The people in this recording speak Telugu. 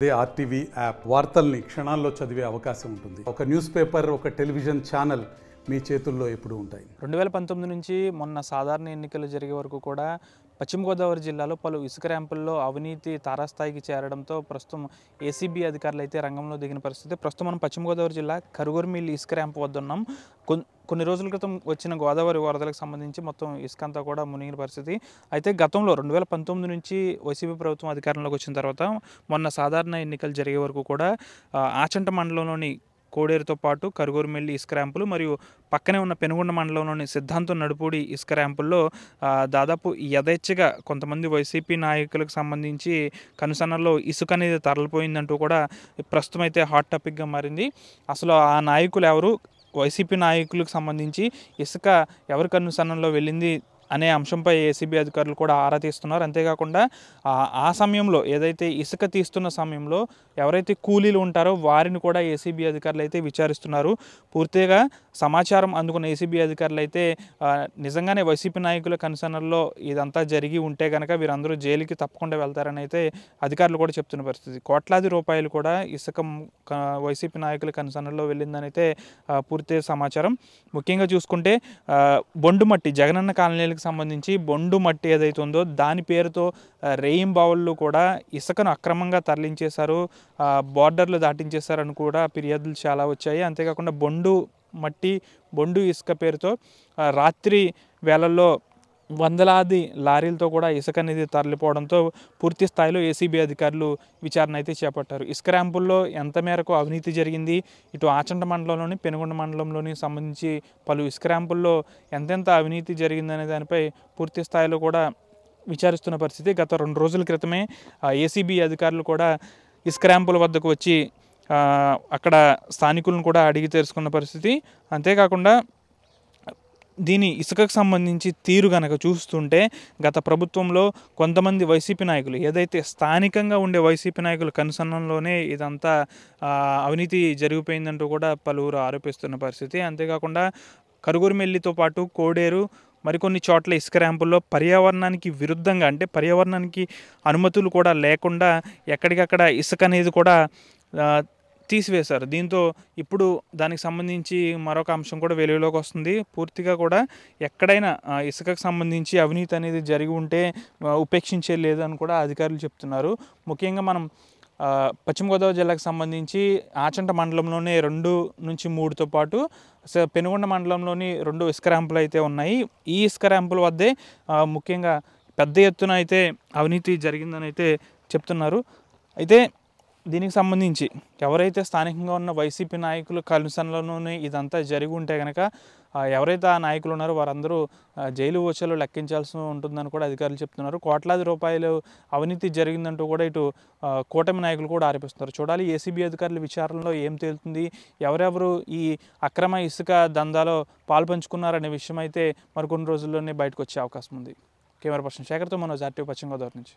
అదే ఆర్టీవీ యాప్ వార్తల్ని క్షణాల్లో చదివే అవకాశం ఉంటుంది ఒక న్యూస్ పేపర్ ఒక టెలివిజన్ ఛానల్ మీ చేతుల్లో ఎప్పుడు ఉంటాయి రెండు వేల పంతొమ్మిది నుంచి మొన్న సాధారణ ఎన్నికలు జరిగే వరకు కూడా పశ్చిమ గోదావరి జిల్లాలో పలు ఇసుక ర్యాంపుల్లో అవినీతి తారాస్థాయికి చేరడంతో ప్రస్తుతం ఏసీబీ అధికారులు అయితే రంగంలో దిగిన పరిస్థితి ప్రస్తుతం మనం పశ్చిమ గోదావరి జిల్లా కరుగూరుమిల్లి ఇసుక ర్యాంపు వద్ద ఉన్నాం కొన్ని రోజుల క్రితం వచ్చిన గోదావరి వరదలకు సంబంధించి మొత్తం ఇసుక అంతా కూడా మునిగిన పరిస్థితి అయితే గతంలో రెండు వేల పంతొమ్మిది నుంచి వైసీపీ ప్రభుత్వం అధికారంలోకి వచ్చిన తర్వాత మొన్న సాధారణ ఎన్నికలు జరిగే వరకు కూడా ఆచంట మండలంలోని కోడేరుతో పాటు కరుగూరుమెల్లి ఇసుక ర్యాంపులు మరియు పక్కనే ఉన్న పెనుగొండ మండలంలోని సిద్ధాంతం నడుపూడి ఇసుక ర్యాంపుల్లో దాదాపు యథేచ్ఛగా కొంతమంది వైసీపీ నాయకులకు సంబంధించి కనుసన్నల్లో ఇసుక అనేది తరలిపోయిందంటూ కూడా ప్రస్తుతం అయితే హాట్ టాపిక్గా మారింది అసలు ఆ నాయకులు ఎవరు వైసీపీ నాయకులకు సంబంధించి ఇసుక ఎవరి కనుసన్నల్లో వెళ్ళింది అనే అంశంపై ఏసీబీ అధికారులు కూడా ఆరా తీస్తున్నారు అంతేకాకుండా ఆ సమయంలో ఏదైతే ఇసుక తీస్తున్న సమయంలో ఎవరైతే కూలీలు ఉంటారో వారిని కూడా ఏసీబీ అధికారులు అయితే విచారిస్తున్నారు పూర్తిగా సమాచారం అందుకున్న ఏసీబీ అధికారులు అయితే నిజంగానే వైసీపీ నాయకుల కన్సర్నర్లో ఇదంతా జరిగి ఉంటే కనుక వీరందరూ జైలుకి తప్పకుండా వెళ్తారని అయితే అధికారులు కూడా చెప్తున్న పరిస్థితి కోట్లాది రూపాయలు కూడా ఇసుక వైసీపీ నాయకుల కన్సర్నర్లో వెళ్ళిందని అయితే పూర్తి సమాచారం ముఖ్యంగా చూసుకుంటే బొండు మట్టి జగనన్న కాలనీలకు సంబంధించి బొండు మట్టి ఏదైతే ఉందో దాని పేరుతో రేయిం బావుల్లో కూడా ఇసుకను అక్రమంగా తరలించేశారు బార్డర్లు దాటించేశారని కూడా ఫిర్యాదులు చాలా వచ్చాయి అంతేకాకుండా బొండు మట్టి బొండు ఇసుక పేరుతో రాత్రి వేళల్లో వందలాది లారీలతో కూడా ఇసుక అనేది తరలిపోవడంతో పూర్తి స్థాయిలో ఏసీబీ అధికారులు విచారణ అయితే చేపట్టారు ఇసుక ర్యాంపుల్లో ఎంత మేరకు అవినీతి జరిగింది ఇటు ఆచండ మండలంలోని పెనుగొండ మండలంలోని సంబంధించి పలు ఇసుక ర్యాంపుల్లో ఎంతెంత అవినీతి జరిగిందనే దానిపై పూర్తి స్థాయిలో కూడా విచారిస్తున్న పరిస్థితి గత రెండు రోజుల క్రితమే ఏసీబీ అధికారులు కూడా ఇసుక ర్యాంపుల వద్దకు వచ్చి అక్కడ స్థానికులను కూడా అడిగి తెరుచుకున్న పరిస్థితి అంతేకాకుండా దీని ఇసుకకు సంబంధించి తీరు గనక చూస్తుంటే గత ప్రభుత్వంలో కొంతమంది వైసీపీ నాయకులు ఏదైతే స్థానికంగా ఉండే వైసీపీ నాయకులు కనుసన్నంలోనే ఇదంతా అవినీతి జరిగిపోయిందంటూ కూడా పలువురు ఆరోపిస్తున్న పరిస్థితి అంతేకాకుండా కరుగూరుమెల్లితో పాటు కోడేరు మరికొన్ని చోట్ల ఇసుక ర్యాంపుల్లో పర్యావరణానికి విరుద్ధంగా అంటే పర్యావరణానికి అనుమతులు కూడా లేకుండా ఎక్కడికక్కడ ఇసుక అనేది కూడా తీసివేశారు దీంతో ఇప్పుడు దానికి సంబంధించి మరొక అంశం కూడా వెలుగులోకి వస్తుంది పూర్తిగా కూడా ఎక్కడైనా ఇసుకకు సంబంధించి అవినీతి అనేది జరిగి ఉంటే ఉపేక్షించే లేదని కూడా అధికారులు చెప్తున్నారు ముఖ్యంగా మనం పశ్చిమ గోదావరి జిల్లాకు సంబంధించి ఆచంట మండలంలోనే రెండు నుంచి మూడుతో పాటు పెనుగొండ మండలంలోని రెండు ఇసుక ర్యాంపులు అయితే ఉన్నాయి ఈ ఇసుక ర్యాంపుల వద్దే ముఖ్యంగా పెద్ద ఎత్తున అయితే అవినీతి జరిగిందని అయితే చెప్తున్నారు అయితే దీనికి సంబంధించి ఎవరైతే స్థానికంగా ఉన్న వైసీపీ నాయకులు కలుసనలోనే ఇదంతా జరిగి ఉంటే కనుక ఎవరైతే ఆ నాయకులు ఉన్నారో వారందరూ జైలు వచ్చలు లెక్కించాల్సి ఉంటుందని కూడా అధికారులు చెప్తున్నారు కోట్లాది రూపాయలు అవినీతి జరిగిందంటూ కూడా ఇటు కూటమి నాయకులు కూడా ఆరోపిస్తున్నారు చూడాలి ఏసీబీ అధికారుల విచారణలో ఏం తేలుతుంది ఎవరెవరు ఈ అక్రమ ఇసుక దందాలో పాల్పంచుకున్నారనే విషయం అయితే మరికొన్ని రోజుల్లోనే బయటకు వచ్చే అవకాశం ఉంది కెమెరా పర్సన్ శేఖర్తో మనోజ్ ఆర్టీవీ పశ్చిమ గోదావరి నుంచి